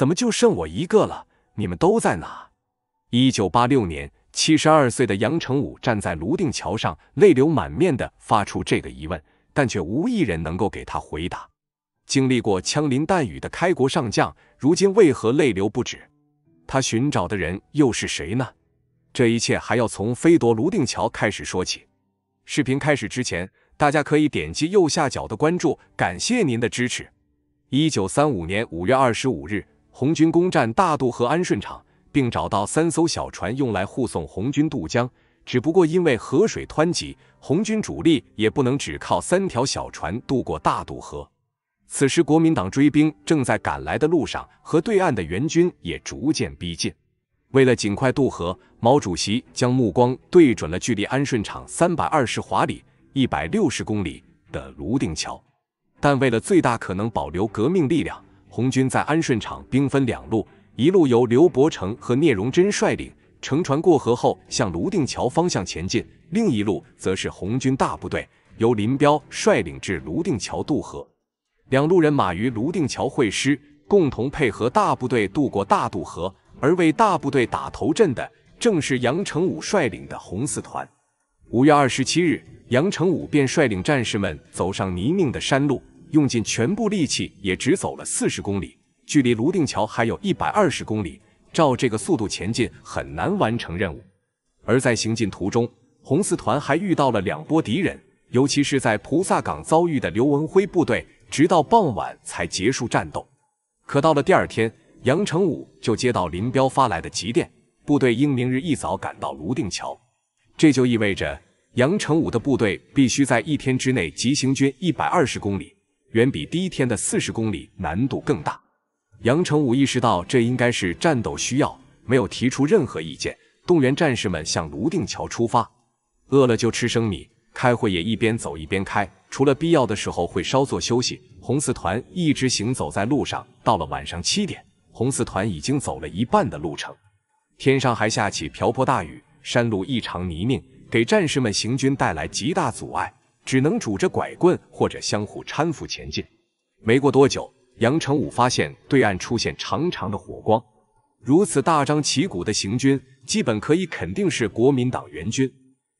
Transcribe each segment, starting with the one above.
怎么就剩我一个了？你们都在哪？一九八六年，七十二岁的杨成武站在泸定桥上，泪流满面地发出这个疑问，但却无一人能够给他回答。经历过枪林弹雨的开国上将，如今为何泪流不止？他寻找的人又是谁呢？这一切还要从飞夺泸定桥开始说起。视频开始之前，大家可以点击右下角的关注，感谢您的支持。一九三五年五月二十五日。红军攻占大渡河安顺场，并找到三艘小船用来护送红军渡江。只不过因为河水湍急，红军主力也不能只靠三条小船渡过大渡河。此时国民党追兵正在赶来的路上，河对岸的援军也逐渐逼近。为了尽快渡河，毛主席将目光对准了距离安顺场三百二十华里、一百六十公里的泸定桥。但为了最大可能保留革命力量，红军在安顺场兵分两路，一路由刘伯承和聂荣臻率领，乘船过河后向泸定桥方向前进；另一路则是红军大部队，由林彪率领至泸定桥渡河。两路人马于泸定桥会师，共同配合大部队渡过大渡河。而为大部队打头阵的，正是杨成武率领的红四团。五月二十七日，杨成武便率领战士们走上泥泞的山路。用尽全部力气也只走了四十公里，距离泸定桥还有一百二十公里。照这个速度前进，很难完成任务。而在行进途中，红四团还遇到了两波敌人，尤其是在菩萨岗遭遇的刘文辉部队，直到傍晚才结束战斗。可到了第二天，杨成武就接到林彪发来的急电，部队应明日一早赶到泸定桥。这就意味着杨成武的部队必须在一天之内急行军一百二十公里。远比第一天的四十公里难度更大。杨成武意识到这应该是战斗需要，没有提出任何意见，动员战士们向泸定桥出发。饿了就吃生米，开会也一边走一边开，除了必要的时候会稍作休息。红四团一直行走在路上，到了晚上七点，红四团已经走了一半的路程。天上还下起瓢泼大雨，山路异常泥泞，给战士们行军带来极大阻碍。只能拄着拐棍或者相互搀扶前进。没过多久，杨成武发现对岸出现长长的火光。如此大张旗鼓的行军，基本可以肯定是国民党援军。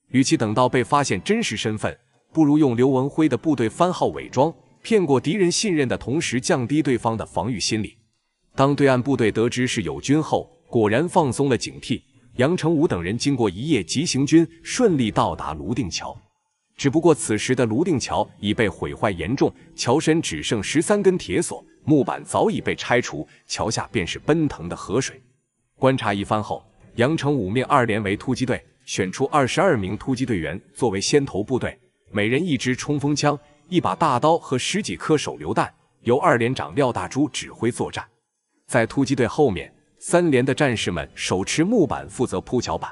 与其等到被发现真实身份，不如用刘文辉的部队番号伪装，骗过敌人信任的同时，降低对方的防御心理。当对岸部队得知是友军后，果然放松了警惕。杨成武等人经过一夜急行军，顺利到达泸定桥。只不过，此时的泸定桥已被毁坏严重，桥身只剩十三根铁索，木板早已被拆除，桥下便是奔腾的河水。观察一番后，杨成武命二连为突击队，选出二十二名突击队员作为先头部队，每人一支冲锋枪、一把大刀和十几颗手榴弹，由二连长廖大珠指挥作战。在突击队后面，三连的战士们手持木板负责铺桥板。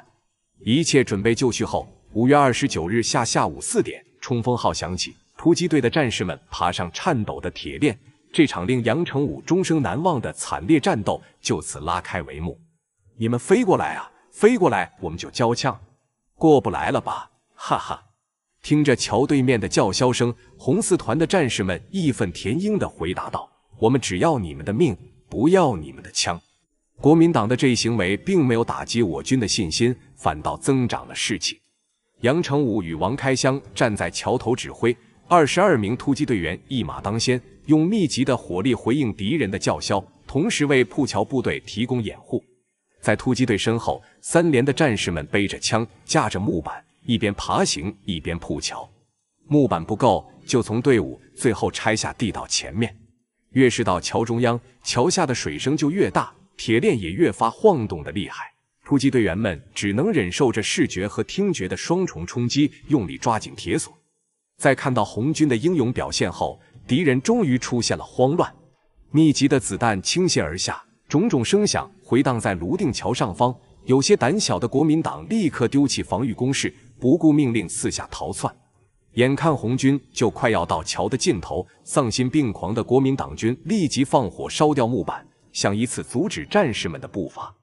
一切准备就绪后。五月二十九日下下午四点，冲锋号响起，突击队的战士们爬上颤抖的铁链。这场令杨成武终生难忘的惨烈战斗就此拉开帷幕。你们飞过来啊，飞过来，我们就交枪。过不来了吧？哈哈！听着桥对面的叫嚣声，红四团的战士们义愤填膺地回答道：“我们只要你们的命，不要你们的枪。”国民党的这一行为并没有打击我军的信心，反倒增长了士气。杨成武与王开湘站在桥头指挥，二十二名突击队员一马当先，用密集的火力回应敌人的叫嚣，同时为铺桥部队提供掩护。在突击队身后，三连的战士们背着枪，架着木板，一边爬行一边铺桥。木板不够，就从队伍最后拆下。地道前面，越是到桥中央，桥下的水声就越大，铁链也越发晃动的厉害。突击队员们只能忍受着视觉和听觉的双重冲击，用力抓紧铁索。在看到红军的英勇表现后，敌人终于出现了慌乱。密集的子弹倾泻而下，种种声响回荡在泸定桥上方。有些胆小的国民党立刻丢弃防御工事，不顾命令四下逃窜。眼看红军就快要到桥的尽头，丧心病狂的国民党军立即放火烧掉木板，想以此阻止战士们的步伐。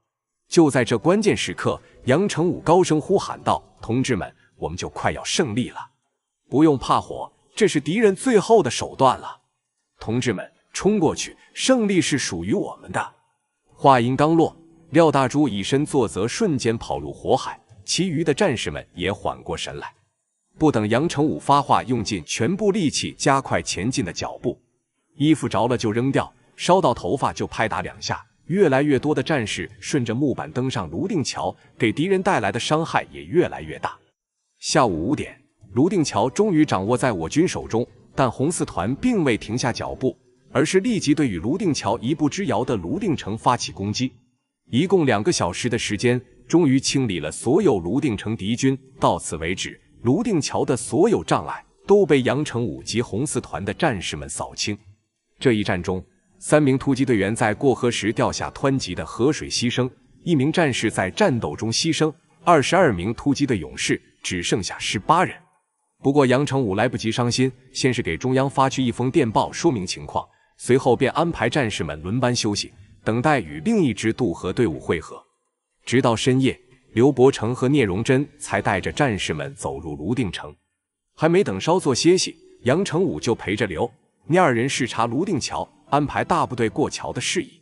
就在这关键时刻，杨成武高声呼喊道：“同志们，我们就快要胜利了，不用怕火，这是敌人最后的手段了。同志们，冲过去，胜利是属于我们的。”话音刚落，廖大珠以身作则，瞬间跑入火海，其余的战士们也缓过神来，不等杨成武发话，用尽全部力气加快前进的脚步，衣服着了就扔掉，烧到头发就拍打两下。越来越多的战士顺着木板登上泸定桥，给敌人带来的伤害也越来越大。下午五点，泸定桥终于掌握在我军手中，但红四团并未停下脚步，而是立即对与泸定桥一步之遥的泸定城发起攻击。一共两个小时的时间，终于清理了所有泸定城敌军。到此为止，泸定桥的所有障碍都被杨成武及红四团的战士们扫清。这一战中，三名突击队员在过河时掉下湍急的河水牺牲，一名战士在战斗中牺牲，二十二名突击队勇士只剩下十八人。不过杨成武来不及伤心，先是给中央发去一封电报说明情况，随后便安排战士们轮班休息，等待与另一支渡河队伍会合。直到深夜，刘伯承和聂荣臻才带着战士们走入泸定城。还没等稍作歇息，杨成武就陪着刘聂二人视察泸定桥。安排大部队过桥的事宜，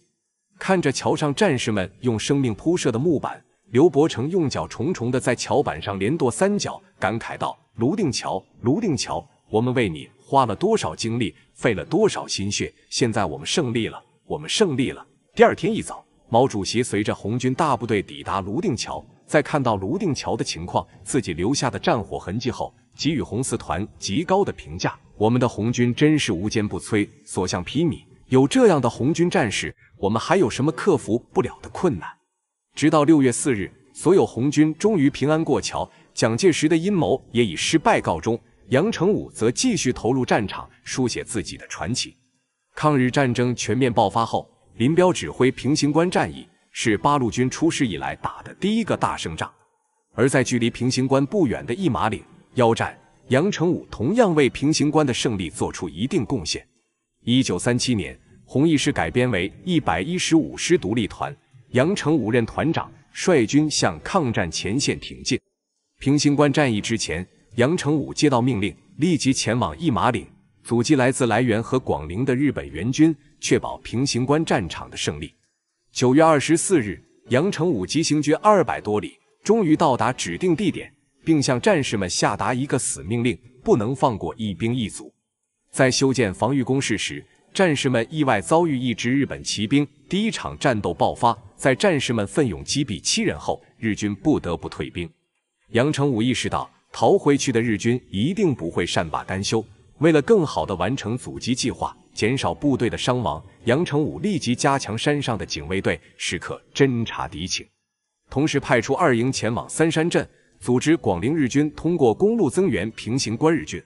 看着桥上战士们用生命铺设的木板，刘伯承用脚重重地在桥板上连跺三脚，感慨道：“泸定桥，泸定桥，我们为你花了多少精力，费了多少心血，现在我们胜利了，我们胜利了。”第二天一早，毛主席随着红军大部队抵达泸定桥，在看到泸定桥的情况、自己留下的战火痕迹后，给予红四团极高的评价：“我们的红军真是无坚不摧，所向披靡。”有这样的红军战士，我们还有什么克服不了的困难？直到六月四日，所有红军终于平安过桥，蒋介石的阴谋也以失败告终。杨成武则继续投入战场，书写自己的传奇。抗日战争全面爆发后，林彪指挥平型关战役，是八路军出师以来打的第一个大胜仗。而在距离平型关不远的一马岭腰战，杨成武同样为平型关的胜利做出一定贡献。一九三七年。红一师改编为一百一十五师独立团，杨成武任团长，率军向抗战前线挺进。平型关战役之前，杨成武接到命令，立即前往一马岭阻击来自涞源和广陵的日本援军，确保平型关战场的胜利。九月二十四日，杨成武急行军二百多里，终于到达指定地点，并向战士们下达一个死命令：不能放过一兵一卒。在修建防御工事时，战士们意外遭遇一支日本骑兵，第一场战斗爆发。在战士们奋勇击毙七人后，日军不得不退兵。杨成武意识到，逃回去的日军一定不会善罢甘休。为了更好的完成阻击计划，减少部队的伤亡，杨成武立即加强山上的警卫队，时刻侦察敌情，同时派出二营前往三山镇，组织广陵日军通过公路增援平型关日军。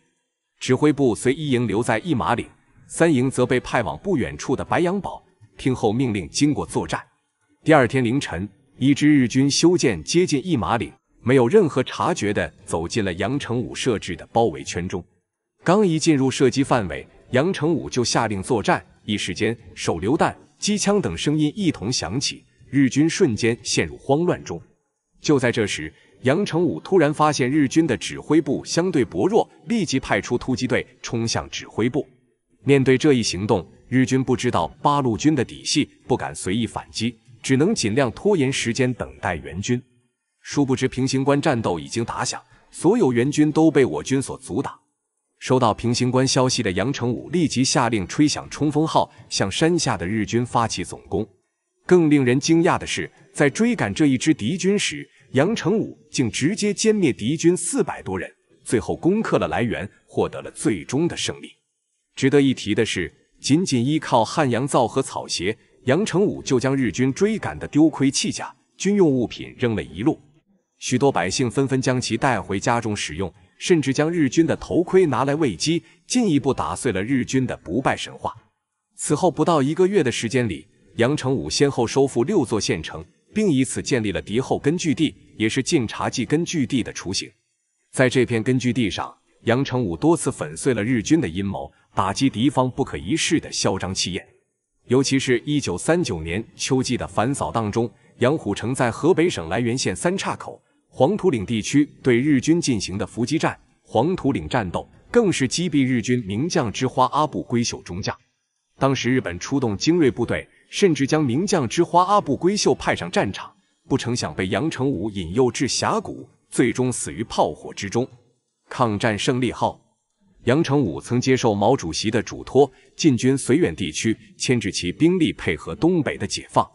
指挥部随一营留在一马岭。三营则被派往不远处的白杨堡，听候命令。经过作战，第二天凌晨，一支日军修建接近一马岭，没有任何察觉地走进了杨成武设置的包围圈中。刚一进入射击范围，杨成武就下令作战，一时间手榴弹、机枪等声音一同响起，日军瞬间陷入慌乱中。就在这时，杨成武突然发现日军的指挥部相对薄弱，立即派出突击队冲向指挥部。面对这一行动，日军不知道八路军的底细，不敢随意反击，只能尽量拖延时间，等待援军。殊不知，平型关战斗已经打响，所有援军都被我军所阻挡。收到平型关消息的杨成武立即下令吹响冲锋号，向山下的日军发起总攻。更令人惊讶的是，在追赶这一支敌军时，杨成武竟直接歼灭敌军四百多人，最后攻克了涞源，获得了最终的胜利。值得一提的是，仅仅依靠汉阳造和草鞋，杨成武就将日军追赶的丢盔弃甲，军用物品扔了一路，许多百姓纷纷将其带回家中使用，甚至将日军的头盔拿来喂鸡，进一步打碎了日军的不败神话。此后不到一个月的时间里，杨成武先后收复六座县城，并以此建立了敌后根据地，也是晋察冀根据地的雏形。在这片根据地上，杨成武多次粉碎了日军的阴谋。打击敌方不可一世的嚣张气焰，尤其是1939年秋季的反扫荡中，杨虎城在河北省涞源县三岔口黄土岭地区对日军进行的伏击战——黄土岭战斗，更是击毙日军名将之花阿部规秀中将。当时日本出动精锐部队，甚至将名将之花阿部规秀派上战场，不成想被杨成武引诱至峡谷，最终死于炮火之中。抗战胜利后。杨成武曾接受毛主席的嘱托，进军绥远地区，牵制其兵力，配合东北的解放。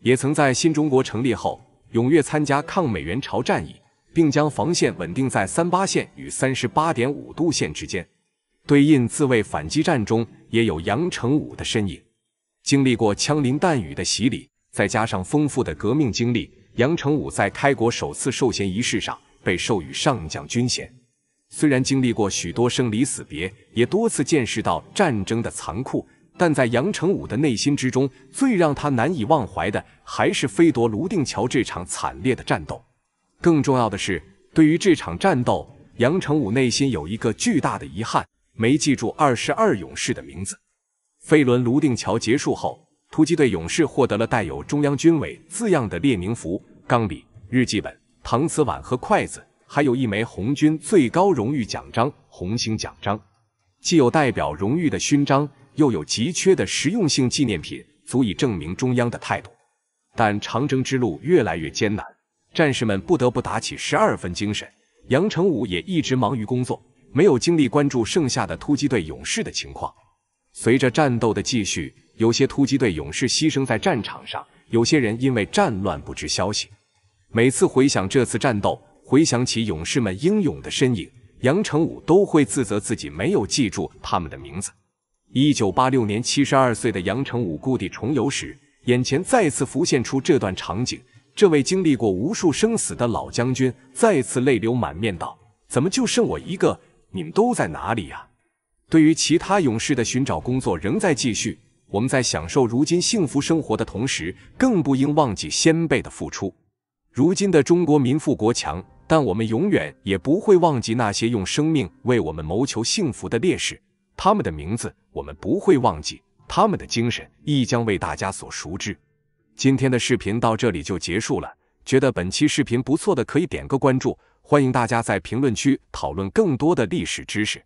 也曾在新中国成立后，踊跃参加抗美援朝战役，并将防线稳定在三八线与三十八点五度线之间。对印自卫反击战中，也有杨成武的身影。经历过枪林弹雨的洗礼，再加上丰富的革命经历，杨成武在开国首次授衔仪式上被授予上将军衔。虽然经历过许多生离死别，也多次见识到战争的残酷，但在杨成武的内心之中，最让他难以忘怀的还是飞夺泸定桥这场惨烈的战斗。更重要的是，对于这场战斗，杨成武内心有一个巨大的遗憾，没记住二十二勇士的名字。飞轮泸定桥结束后，突击队勇士获得了带有中央军委字样的列名符、钢笔、日记本、搪瓷碗和筷子。还有一枚红军最高荣誉奖章——红星奖章，既有代表荣誉的勋章，又有极缺的实用性纪念品，足以证明中央的态度。但长征之路越来越艰难，战士们不得不打起十二分精神。杨成武也一直忙于工作，没有精力关注剩下的突击队勇士的情况。随着战斗的继续，有些突击队勇士牺牲在战场上，有些人因为战乱不知消息。每次回想这次战斗，回想起勇士们英勇的身影，杨成武都会自责自己没有记住他们的名字。一九八六年，七十二岁的杨成武故地重游时，眼前再次浮现出这段场景。这位经历过无数生死的老将军再次泪流满面道：“怎么就剩我一个？你们都在哪里呀？”对于其他勇士的寻找工作仍在继续。我们在享受如今幸福生活的同时，更不应忘记先辈的付出。如今的中国民富国强。但我们永远也不会忘记那些用生命为我们谋求幸福的烈士，他们的名字我们不会忘记，他们的精神亦将为大家所熟知。今天的视频到这里就结束了，觉得本期视频不错的可以点个关注，欢迎大家在评论区讨论更多的历史知识。